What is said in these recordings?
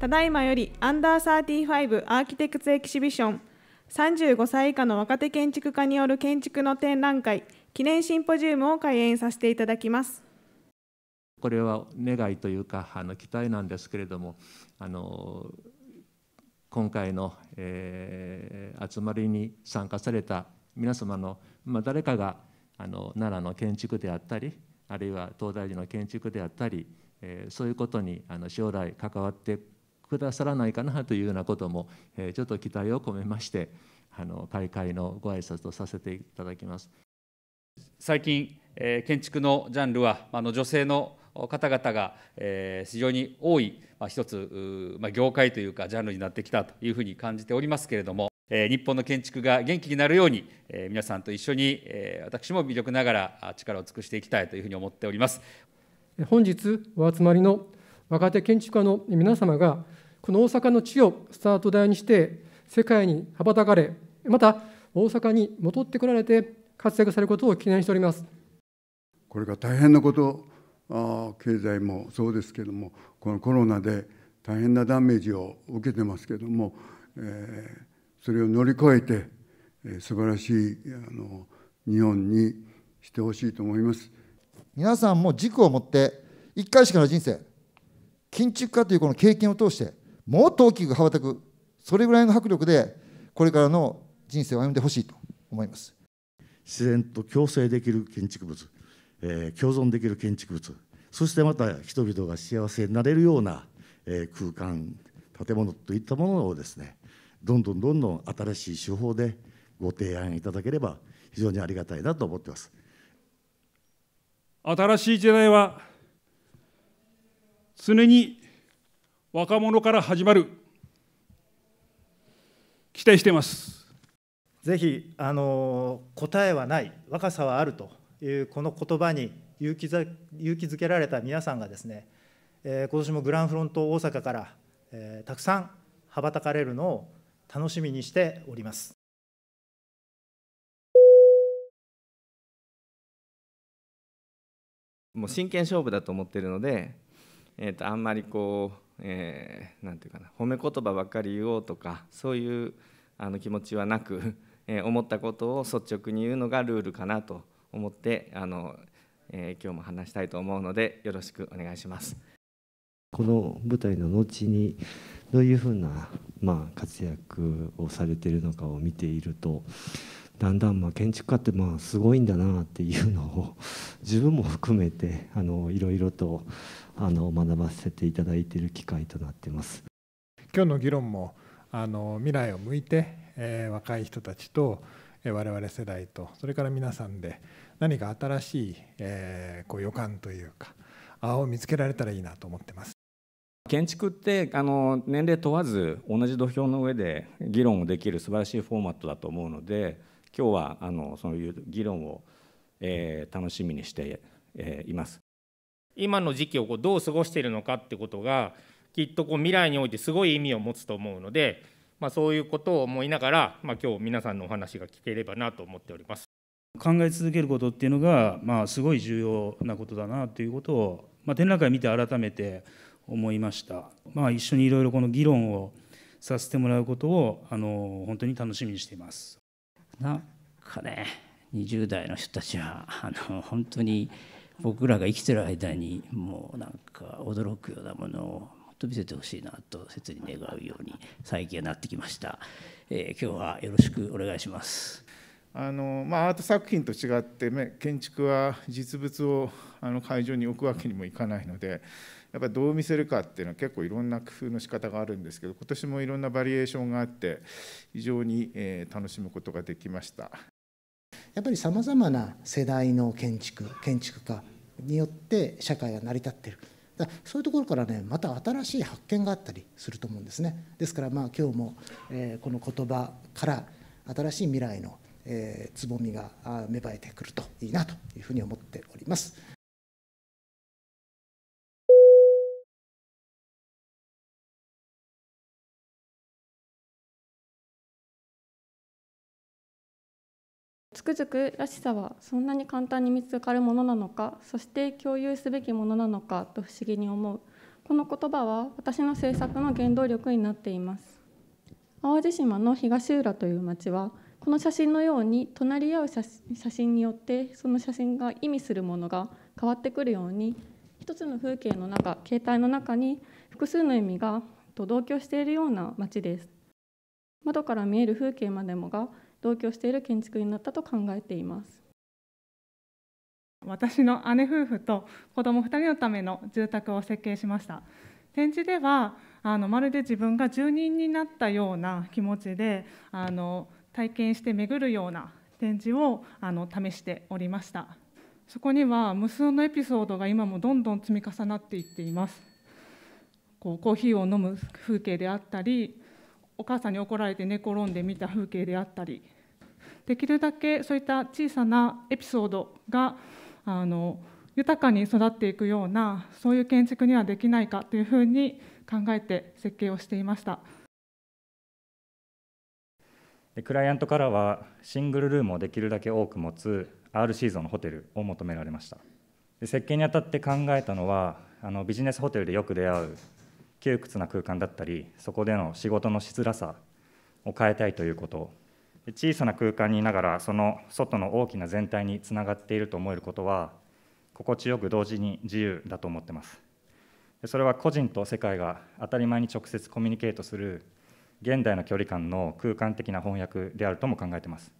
ただいまよりアンダーサーティファイブアーキテクツエキシビション35歳以下の若手建築家による建築の展覧会記念シンポジウムを開演させていただきます。これは願いというかあの期待なんですけれどもあの今回の、えー、集まりに参加された皆様の、まあ、誰かがあの奈良の建築であったりあるいは東大寺の建築であったり、えー、そういうことにあの将来関わってくださらないかなというようなことも、えちょっと期待を込めましてあの開会のご挨拶とさせていただきます最近、え建築のジャンルはあの女性の方々が、え非常に多い、まあ、一つ、まあ、業界というかジャンルになってきたというふうに感じておりますけれども日本の建築が元気になるように皆さんと一緒に私も魅力ながら力を尽くしていきたいというふうに思っております本日お集まりの若手建築家の皆様がこの大阪の地をスタート台にして世界に羽ばたかれまた大阪に戻ってこられて活躍されることを記念しておりますこれが大変なことあ経済もそうですけれどもこのコロナで大変なダメージを受けてますけれども、えー、それを乗り越えて、えー、素晴らしいあの日本にしてほしいと思います皆さんも軸を持って1回しかの人生緊縮化というこの経験を通してもっと大きく羽ばたく、それぐらいの迫力で、これからの人生を歩んでほしいと思います。自然と共生できる建築物、えー、共存できる建築物、そしてまた人々が幸せになれるような、えー、空間、建物といったものをですね、どんどんどんどん新しい手法でご提案いただければ非常にありがたいなと思ってます。新しい時代は常に若者から始まる、期待してます。ぜひあの答えはない若さはあるというこの言葉に勇気づけられた皆さんがですね、えー、今年もグランフロント大阪から、えー、たくさん羽ばたかれるのを楽しみにしております。もう真剣勝負だと思ってるので、えーとあんまりこうえー、て言うかな褒め言葉ばっかり言おうとかそういうあの気持ちはなく、えー、思ったことを率直に言うのがルールかなと思ってあの、えー、今日も話したいと思うのでよろしくお願いします。この舞台の後にどういうふうな、まあ、活躍をされているのかを見ているとだんだんまあ建築家ってまあすごいんだなっていうのを 自分も含めてあのいろいろとあの学ばせていただいている機会となってます今日の議論もあの未来を向いて、えー、若い人たちと、えー、我々世代とそれから皆さんで何か新しい、えー、こう予感というかあを見つけられたらいいなと思ってます。建築ってあの年齢問わず同じ土俵の上で議論をできる素晴らしいフォーマットだと思うので今日はあのそういう議論を、えー、楽しみにして、えー、います。今の時期をこうどう過ごしているのかってことがきっとこう未来においてすごい意味を持つと思うので、まあ、そういうことを思いながら、まあ、今日皆さんのお話が聞ければなと思っております考え続けることっていうのが、まあ、すごい重要なことだなということを、まあ、展覧会見て改めて思いました、まあ、一緒にいろいろこの議論をさせてもらうことをあの本当に楽しみにしています。なんかね20代の人たちはあの本当に僕らが生きてる間にもうなんか驚くようなものをもっと見せてほしいなと切に願うように最近はなってきました、えー、今日はよろしくお願いしますあの、まあ、アート作品と違って建築は実物をあの会場に置くわけにもいかないのでやっぱりどう見せるかっていうのは結構いろんな工夫の仕方があるんですけど今年もいろんなバリエーションがあって非常に楽しむことができましたやっぱりさまざまな世代の建築建築家によって社会が成り立っている。だそういうところからねまた新しい発見があったりすると思うんですねですからまあ今日も、えこの言葉から新しい未来の、えつぼみが芽生えてくるといいなというふうに思っております。つくづくらしさはそんなに簡単に見つかるものなのかそして共有すべきものなのかと不思議に思うこの言葉は私の制作の原動力になっています淡路島の東浦という町はこの写真のように隣り合う写真によってその写真が意味するものが変わってくるように一つの風景の中携帯の中に複数の意味が同居しているような街です窓から見える風景までもが同居している建築になったと考えています。私の姉夫婦と子供2人のための住宅を設計しました展示ではあのまるで自分が住人になったような気持ちであの体験して巡るような展示をあの試しておりましたそこには無数のエピソードが今もどんどん積み重なっていっていますこうコーヒーを飲む風景であったりお母さんに怒られて寝転んで見た風景であったりできるだけそういった小さなエピソードがあの豊かに育っていくようなそういう建築にはできないかというふうに考えて設計をしていましたクライアントからはシングルルームをできるだけ多く持つ R シーズンのホテルを求められましたで設計にあたって考えたのはあのビジネスホテルでよく出会う窮屈な空間だったりそこでの仕事のしづらさを変えたいということ小さな空間にいながらその外の大きな全体につながっていると思えることは心地よく同時に自由だと思ってますそれは個人と世界が当たり前に直接コミュニケートする現代の距離感の空間的な翻訳であるとも考えてます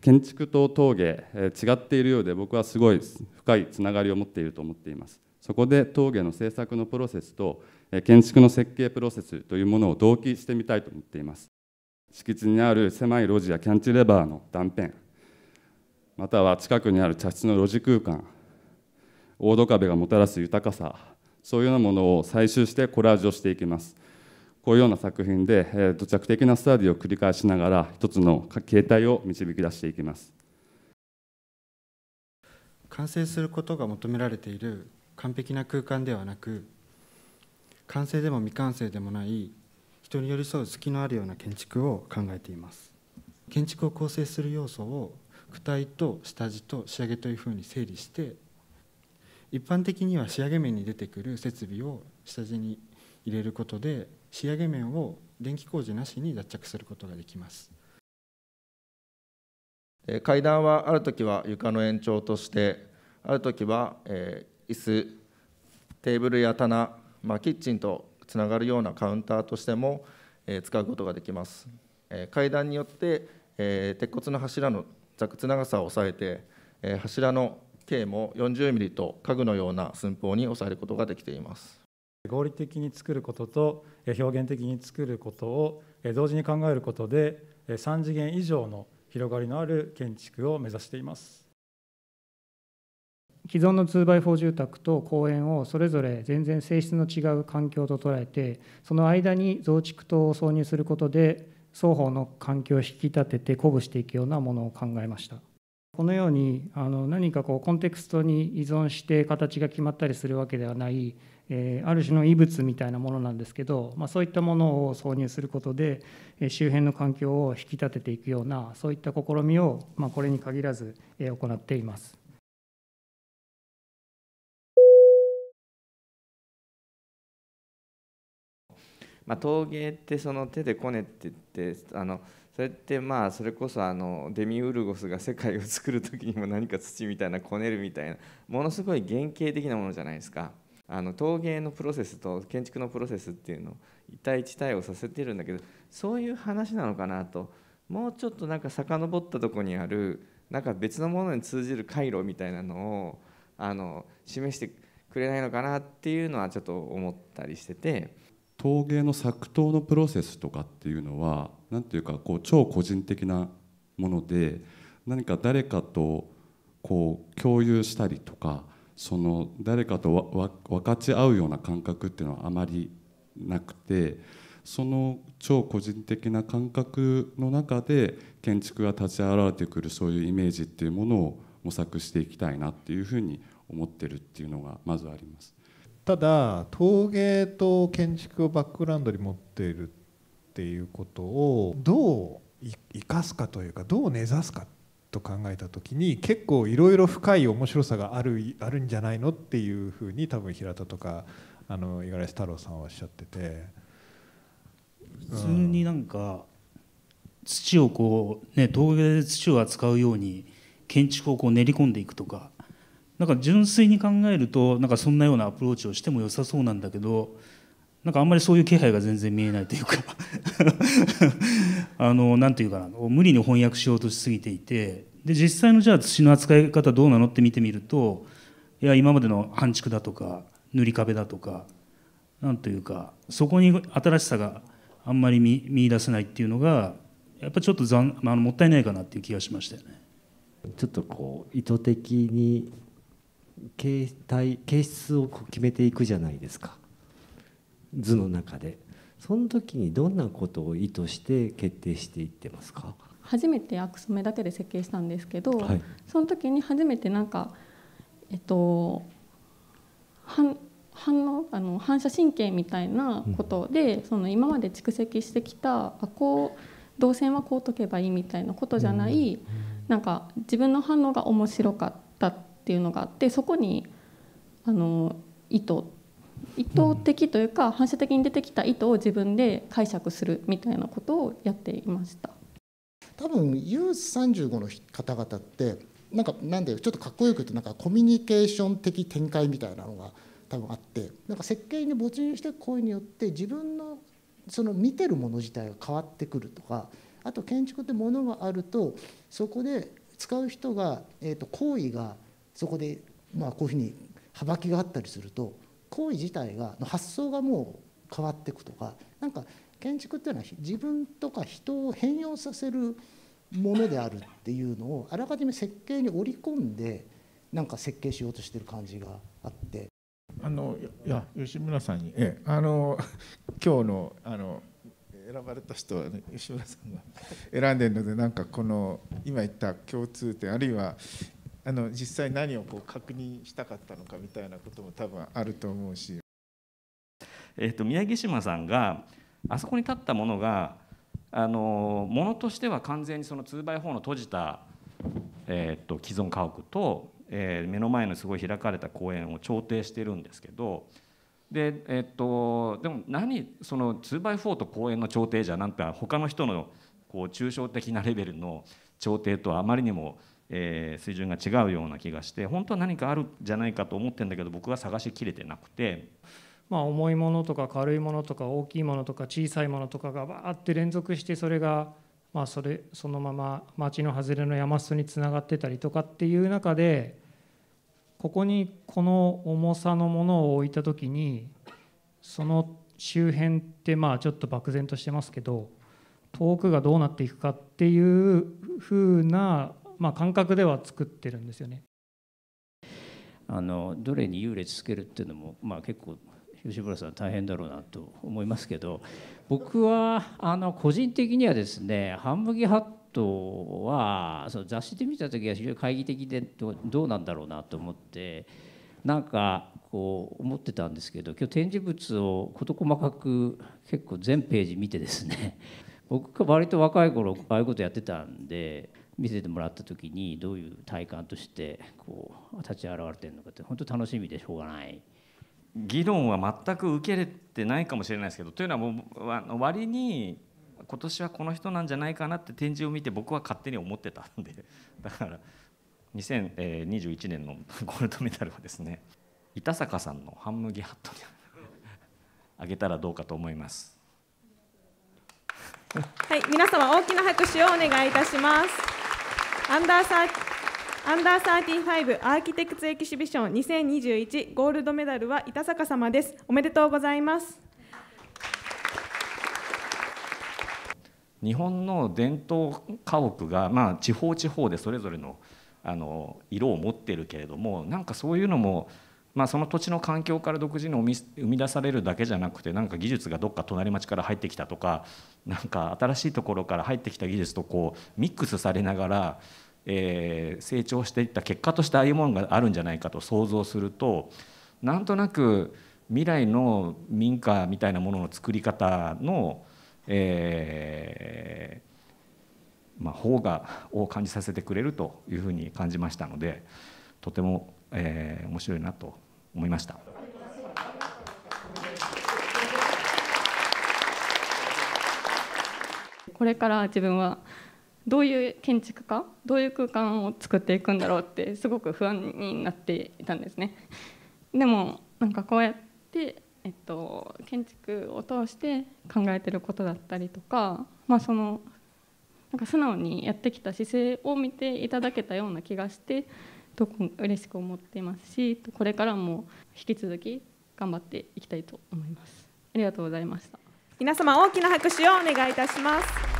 建築と陶芸違っているようで僕はすごい深いつながりを持っていると思っていますそこで峠の制作のプロセスと建築の設計プロセスというものを同期してみたいと思っています敷地にある狭い路地やキャンチレバーの断片または近くにある茶室の路地空間大戸壁がもたらす豊かさそういうようなものを採集してコラージュをしていきますこういうような作品で、えー、土着的なスタディを繰り返しながら一つの形態を導き出していきます完成することが求められている完璧な空間ではなく完成でも未完成でもない人に寄り添う隙のあるような建築を考えています建築を構成する要素を躯体と下地と仕上げというふうに整理して一般的には仕上げ面に出てくる設備を下地に入れることで仕上げ面を電気工事なしに脱着することができます階段はある時は床の延長としてある時は、え椅子テーブルや棚、まあ、キッチンとつながるようなカウンターとしても、えー、使うことができます、えー、階段によって、えー、鉄骨の柱の座屈長さを抑えて、えー、柱の径も40ミリと家具のような寸法に抑えることができています合理的に作ることと表現的に作ることを同時に考えることで3次元以上の広がりのある建築を目指しています既存の 2x4 住宅と公園をそれぞれ全然性質の違う環境と捉えてその間に増築棟を挿入することで双方の環境を引き立てて鼓舞していくようなものを考えましたこのようにあの何かこうコンテクストに依存して形が決まったりするわけではない、えー、ある種の異物みたいなものなんですけど、まあ、そういったものを挿入することで、え周辺の環境を引き立てていくようなそういった試みを、まあ、これに限らず、え行っています。まあ、陶芸ってその手でこねって言ってあのそれってまあそれこそあのデミウルゴスが世界を作る時にも何か土みたいなこねるみたいなものすごい原型的なものじゃないですか。あの陶芸のプロセスと建築のプロセスっていうのを一対一対をさせてるんだけどそういう話なのかなともうちょっとなんか遡ったとこにあるなんか別のものに通じる回路みたいなのをあの示してくれないのかなっていうのはちょっと思ったりしてて陶芸の作陶のプロセスとかっていうのは何ていうかこう超個人的なもので何か誰かとこう共有したりとかその誰かと分かち合うような感覚っていうのはあまりなくてその超個人的な感覚の中で建築が立ち現れてくるそういうイメージっていうものを模索していきたいなっていうふうに思ってるっていうのがまずあります。ただ陶芸と建築をバックグラウンドに持っているっていうことをどう生かすかというかどう根ざすかと考えた時に結構いろいろ深い面白さがあるあるんじゃないのっていうふうに多分平田とかあの五十嵐太郎さんはおっしゃってて。普通になんか土をこうね陶芸で土を扱うように建築をこう練り込んでいくとかなんか純粋に考えるとなんかそんなようなアプローチをしても良さそうなんだけどなんかあんまりそういう気配が全然見えないというか あのなんていうかな無理に翻訳しようとしすぎていてで実際のじゃあ土の扱い方どうなのって見てみるといや今までの半築だとか塗り壁だとかなんというかそこに新しさがあんまり見見出せないっていうのがやっぱちょっとざん、まあ、もったいないかなっていう気がしましたよね。ちょっとこう意図的に形態形質を決めていくじゃないですか図の中でその時にどんなことを意図して決定していってますか初めてアクソメだけで設計したんですけど、はい、その時に初めてなんかえっと反反応あの反射神経みたいなことで、うん、その今まで蓄積してきたあこう動線はこう解けばいいみたいなことじゃない、うん、なんか自分の反応が面白かったってっていうのがあってそこにあの意図意図的というか、反射的に出てきた意図を自分で解釈するみたいなことをやっていました多分 U35 の方々ってなんかなんでちょっとかっこよく言うとなんかコミュニケーション的展開みたいなのが多分あってなんか設計に没入していく行為によって自分のその見てるもの自体が変わってくるとかあと建築ってものがあるとそこで使う人が、えー、と行為がそこでまあこういうふうに幅きがあったりすると行為自体がの発想がもう変わっていくとかなんか建築っていうのは自分とか人を変容させるものであるっていうのをあらかじめ設計に織り込んでなんか設計しようとしてる感じがあって。あのいや吉村さんに、ええ、あの 今日のあの選ばれた人は、ね、吉村さんが選んでるのでなんかこの今言った共通点あるいはあの実際何をこう確認したかったのかみたいなことも多分あると思うし、えっと、宮城島さんがあそこに立ったものがあのものとしては完全にその 2x4 の閉じた、えっと、既存家屋と、えー、目の前のすごい開かれた公園を調停してるんですけどで,、えっと、とでも何その 2x4 と公園の調停じゃなんて他の人のこう抽象的なレベルの調停とはあまりにもえー、水準が違うような気がして本当は何かあるじゃないかと思ってんだけど僕は探しきれてなくて。まあ、重いものとか軽いものとか大きいものとか小さいものとかがバーって連続してそれがまあそれそのまま町の外れの山裾につながってたりとかっていう中でここにこの重さのものを置いた時にその周辺ってまあちょっと漠然としてますけど遠くがどうなっていくかっていう風なまあ、感覚では作ってるんですよね。あのどれに優劣つけるっていうのも、まあ、結構吉村さん大変だろうなと思いますけど僕はあの個人的にはですねハンギハットはその雑誌で見た時は非常に懐疑的でどうなんだろうなと思ってなんかこう思ってたんですけど今日展示物を事細かく結構全ページ見てですね僕が割と若い頃ああいうことやってたんで見せてもらった時にどういう体感としてこう立ち現れてるのかって本当楽しみでしょうがない。議論は全く受け入れてないかもしれないですけどというのはもう割に今年はこの人なんじゃないかなって展示を見て僕は勝手に思ってたんで だから2021年の ゴールドメダルはですね板坂さんの半麦ハットに あげたらどうかと思います。はい、皆様大きな拍手をお願いいたします。アンダーサーアンダーサーティファイブアーキテクツエキシビション2021ゴールドメダルは板坂様です。おめでとうございます。日本の伝統家屋が、まあ、地方地方でそれぞれのあの色を持っているけれどもなんかそういうのもまあ、その土地の環境から独自に生み出されるだけじゃなくてなんか技術がどっか隣町から入ってきたとかなんか新しいところから入ってきた技術とこうミックスされながら、えー、成長していった結果としてああいうものがあるんじゃないかと想像するとなんとなく未来の民家みたいなものの作り方の、えーまあ、方がを感じさせてくれるというふうに感じましたのでとてもえー、面白いなと思いました。これから自分はどういう建築家どういう空間を作っていくんだろうってすごく不安になっていたんですね。でもなんかこうやって、えっと、建築を通して考えてることだったりとか,、まあ、そのなんか素直にやってきた姿勢を見ていただけたような気がしてと嬉しく思っていますしこれからも引き続き頑張っていきたいと思いますありがとうございました皆様大きな拍手をお願いいたします